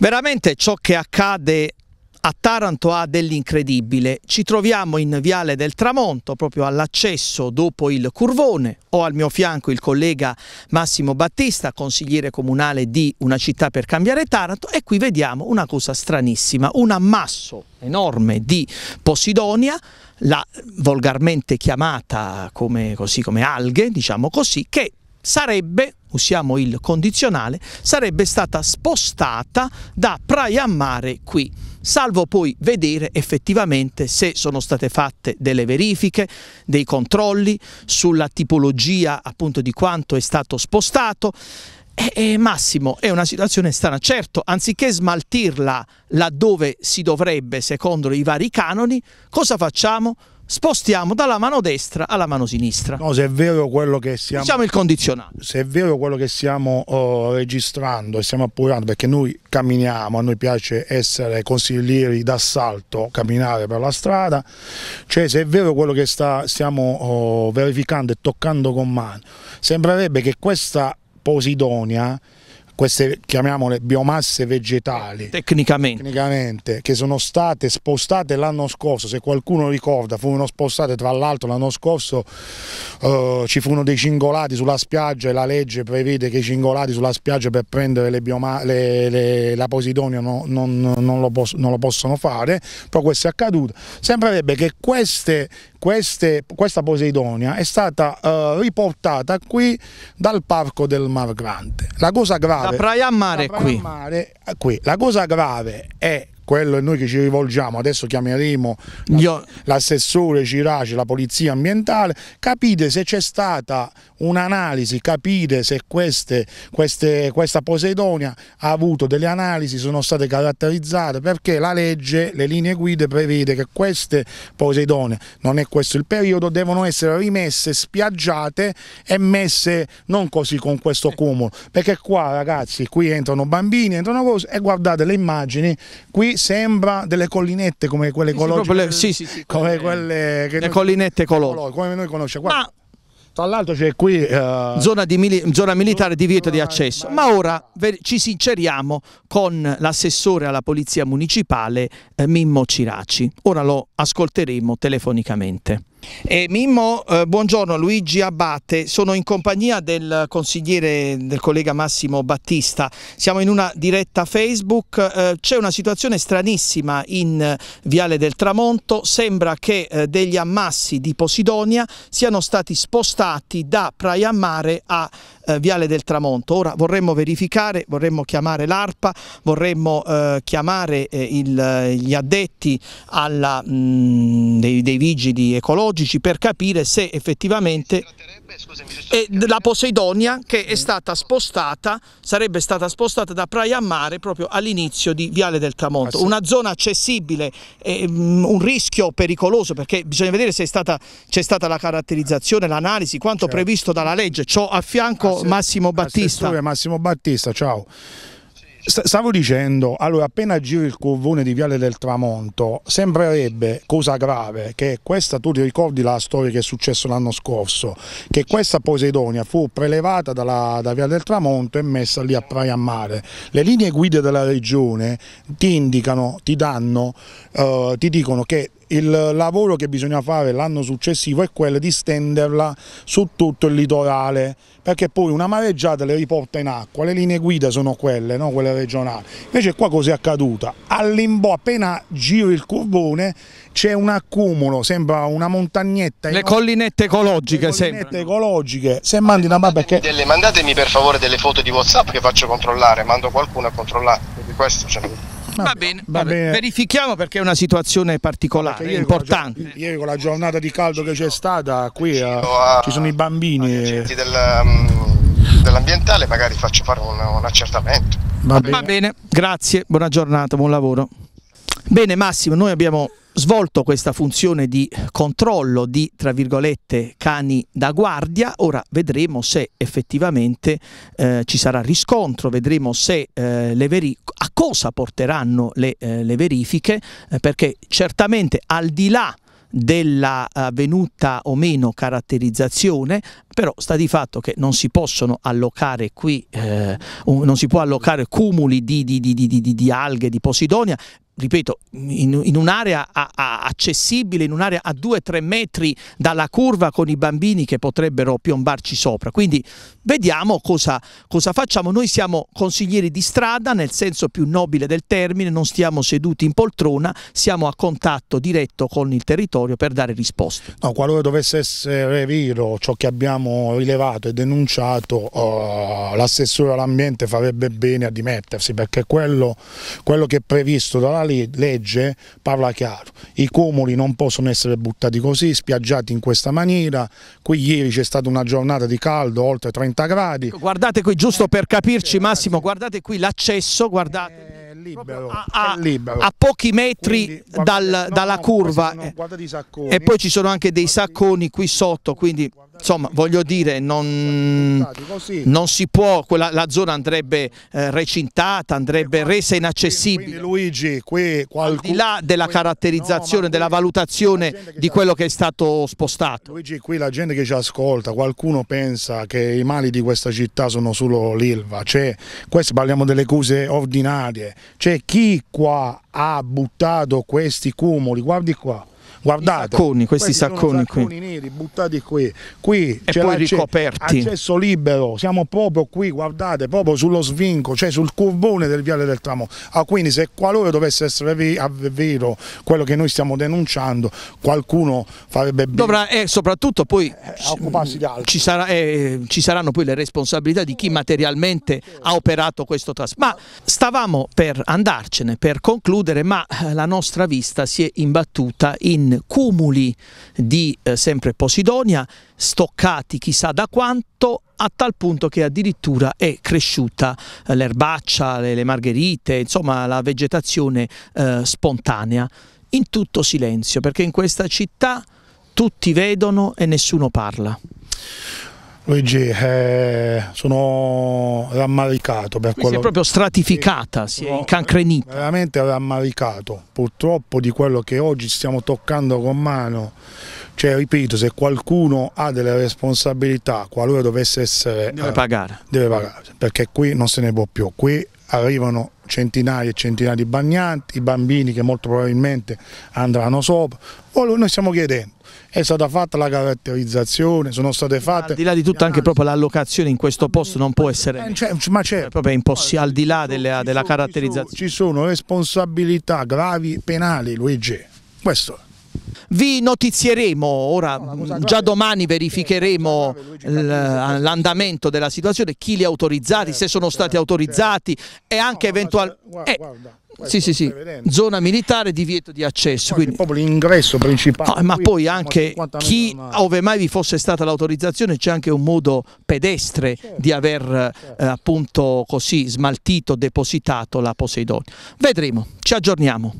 Veramente ciò che accade a Taranto ha dell'incredibile. Ci troviamo in Viale del Tramonto, proprio all'accesso dopo il Curvone. Ho al mio fianco il collega Massimo Battista, consigliere comunale di Una città per cambiare Taranto e qui vediamo una cosa stranissima, un ammasso enorme di Posidonia, la volgarmente chiamata come, così, come alghe, diciamo così, che sarebbe, usiamo il condizionale, sarebbe stata spostata da Praia a Mare qui, salvo poi vedere effettivamente se sono state fatte delle verifiche, dei controlli sulla tipologia appunto di quanto è stato spostato. E, e Massimo, è una situazione strana. Certo, anziché smaltirla laddove si dovrebbe, secondo i vari canoni, cosa facciamo? spostiamo dalla mano destra alla mano sinistra. No, se è vero quello che siamo... Diciamo il condizionale. Se è vero quello che stiamo oh, registrando e stiamo appurando, perché noi camminiamo, a noi piace essere consiglieri d'assalto, camminare per la strada, cioè se è vero quello che sta, stiamo oh, verificando e toccando con mano, sembrerebbe che questa Posidonia queste chiamiamole biomasse vegetali tecnicamente. tecnicamente che sono state spostate l'anno scorso se qualcuno ricorda furono spostate tra l'altro l'anno scorso eh, ci furono dei cingolati sulla spiaggia e la legge prevede che i cingolati sulla spiaggia per prendere le le, le, la posidonia no, non, non, lo non, lo possono fare però questo è accaduto sembrerebbe che queste queste, questa Poseidonia è stata uh, riportata qui dal parco del Mar Grande. La cosa grave, da Praia a Mare, qui. Mare eh, qui. La cosa grave è quello è noi che ci rivolgiamo, adesso chiameremo l'assessore Ciraci, la polizia ambientale, capite se c'è stata un'analisi, capite se queste, queste, questa Poseidonia ha avuto delle analisi, sono state caratterizzate perché la legge, le linee guida prevede che queste Poseidonie, non è questo il periodo, devono essere rimesse, spiaggiate e messe non così con questo cumulo, perché qua ragazzi qui entrano bambini, entrano cose e guardate le immagini, qui sembra delle collinette come quelle ecologiche. Sì, sì, sì, come quelle che le noi, collinette ecologiche. Come noi conosciamo. Ma, tra l'altro c'è qui... Uh, zona, mili zona, militare di vieto di accesso. Ma ora ci sinceriamo con l'assessore alla polizia municipale eh, Mimmo Ciraci. Ora lo ascolteremo telefonicamente. Eh, Mimmo, eh, buongiorno, Luigi Abbate, sono in compagnia del consigliere del collega Massimo Battista, siamo in una diretta Facebook, eh, c'è una situazione stranissima in eh, Viale del Tramonto, sembra che eh, degli ammassi di Posidonia siano stati spostati da Praia Mare a eh, Viale del Tramonto, ora vorremmo verificare, vorremmo chiamare l'ARPA, vorremmo chiamare il, gli addetti alla, mh, mm, dei, dei vigili ecologici archeologici per capire se effettivamente la Poseidonia che è stata spostata, sarebbe stata spostata da Praia a Mare proprio all'inizio di Viale del Tramonto. Ah, una zona accessibile, mm, un rischio pericoloso perché bisogna vedere se c'è stata, stata, la caratterizzazione, l'analisi, quanto certo. previsto dalla legge, ciò a fianco ah, Massimo ah, Battista. Massimo Battista, ciao. Stavo dicendo, allora appena giri il curvone di Viale del Tramonto sembrerebbe, cosa grave, che questa, tu ti ricordi la storia che è successa l'anno scorso, che questa Poseidonia fu prelevata dalla, da Viale del Tramonto e messa lì a Praia Mare. Le linee guida della regione ti indicano, ti danno, eh, ti dicono che il lavoro che bisogna fare l'anno successivo è quello di stenderla su tutto il litorale perché poi una mareggiata le riporta in acqua, le linee guida sono quelle, no? quelle regionali. Invece qua cos'è accaduto? All'imbò, appena giro il curvone, c'è un accumulo, sembra una montagnetta. Le collinette ecologiche, Le collinette sembrano. ecologiche, se mandi una mappa perché... Delle, mandatemi per favore delle foto di Whatsapp che faccio controllare, mando qualcuno a controllare, perché questo ce l'ho. Va bene, va bene. verifichiamo perché è una situazione particolare, ieri importante. Con ieri con la giornata di caldo che c'è stata, qui eh, a, ci sono i bambini. Mm, dell'ambientale magari faccio fare un, un accertamento. Va bene. va bene, grazie, buona giornata, buon lavoro. Bene Massimo, noi abbiamo svolto questa funzione di controllo di, tra virgolette, cani da guardia, ora vedremo se effettivamente eh, ci sarà riscontro, vedremo se, eh, a cosa porteranno le, eh, le verifiche, eh, perché certamente al di là della avvenuta o meno caratterizzazione, però sta di fatto che non si possono allocare qui, eh, non si può allocare cumuli di, di, di, di alghe, di posidonia, ripeto, in, in un'area accessibile, in un'area a 2-3 metri dalla curva con i bambini che potrebbero piombarci sopra. Quindi vediamo cosa, cosa facciamo. Noi siamo consiglieri di strada nel senso più nobile del termine, non stiamo seduti in poltrona, siamo a contatto diretto con il territorio per dare risposte. No, qualora dovesse essere vero ciò che abbiamo rilevato e denunciato, oh, l'assessore all'ambiente farebbe bene a dimettersi perché quello, quello che è previsto dalla legge parla chiaro, i cumuli non possono essere buttati così, spiaggiati in questa maniera, qui ieri c'è stata una giornata di caldo oltre 30 gradi. Guardate qui, giusto per capirci eh, Massimo, guardate qui l'accesso, guardate libero, a, a, libero. a, pochi metri quindi, dal, no, dalla no, curva no, eh. e poi ci sono anche dei sacconi qui sotto quindi insomma voglio dire non, non si può quella, la zona andrebbe eh, recintata andrebbe eh, resa inaccessibile quindi, Luigi qui qualcuno, al di là della caratterizzazione della valutazione di quello che è stato spostato Luigi qui la gente che ci ascolta qualcuno pensa che i mali di questa città sono solo l'Ilva cioè queste parliamo delle cose ordinarie c'è chi qua ha buttato questi cumuli, guardi qua, Guardate, sacconi, questi, questi sacconi, sacconi neri buttati qui, qui e poi ricoperti. Accesso libero, siamo proprio qui, guardate, proprio sullo svinco, cioè sul curvone del viale del Tramo. Ah, quindi se qualora dovesse essere vero quello che noi stiamo denunciando, qualcuno farebbe bene. Dovrà e eh, soprattutto poi eh, occuparsi di mm, altro. Ci, sarà, eh, eh, ci saranno poi le responsabilità di chi materialmente ha operato questo trasporto. Ma stavamo per andarcene, per concludere, ma la nostra vista si è imbattuta in in cumuli di eh, sempre posidonia, stoccati chissà da quanto, a tal punto che addirittura è cresciuta eh, l'erbaccia, le, le, margherite, insomma la vegetazione eh, spontanea. In tutto silenzio, perché in questa città tutti vedono e nessuno parla. Luigi, eh, sono rammaricato per Quindi quello. Si è proprio stratificata, si è incancrenita. Veramente rammaricato, purtroppo di quello che oggi stiamo toccando con mano. Cioè, ripeto, se qualcuno ha delle responsabilità, qualora dovesse essere... Deve eh, pagare. Deve pagare, perché qui non se ne può più. Qui arrivano centinaia e centinaia di bagnanti, i bambini che molto probabilmente andranno sopra. Poi noi stiamo chiedendo, è stata fatta la caratterizzazione, sono state fatte... Al di là di tutto anche proprio l'allocazione in questo posto non può essere... Eh, cioè, ma c'è... Certo. Proprio impossibile, al di là della, della caratterizzazione. Ci sono responsabilità gravi penali, Luigi, questo è vi notizieremo ora, no, già domani verificheremo eh, l'andamento della situazione, chi li ha autorizzati, eh, se sono stati certo, autorizzati certo. e anche no, eventualmente... Eh, sì, sì, sì, zona militare, divieto di accesso. Quindi... Proprio l'ingresso principale. No, ma poi anche chi, ove mai vi fosse stata l'autorizzazione, c'è anche un modo pedestre certo, di aver certo. eh, appunto così smaltito, depositato la Poseidonia. Vedremo, ci aggiorniamo.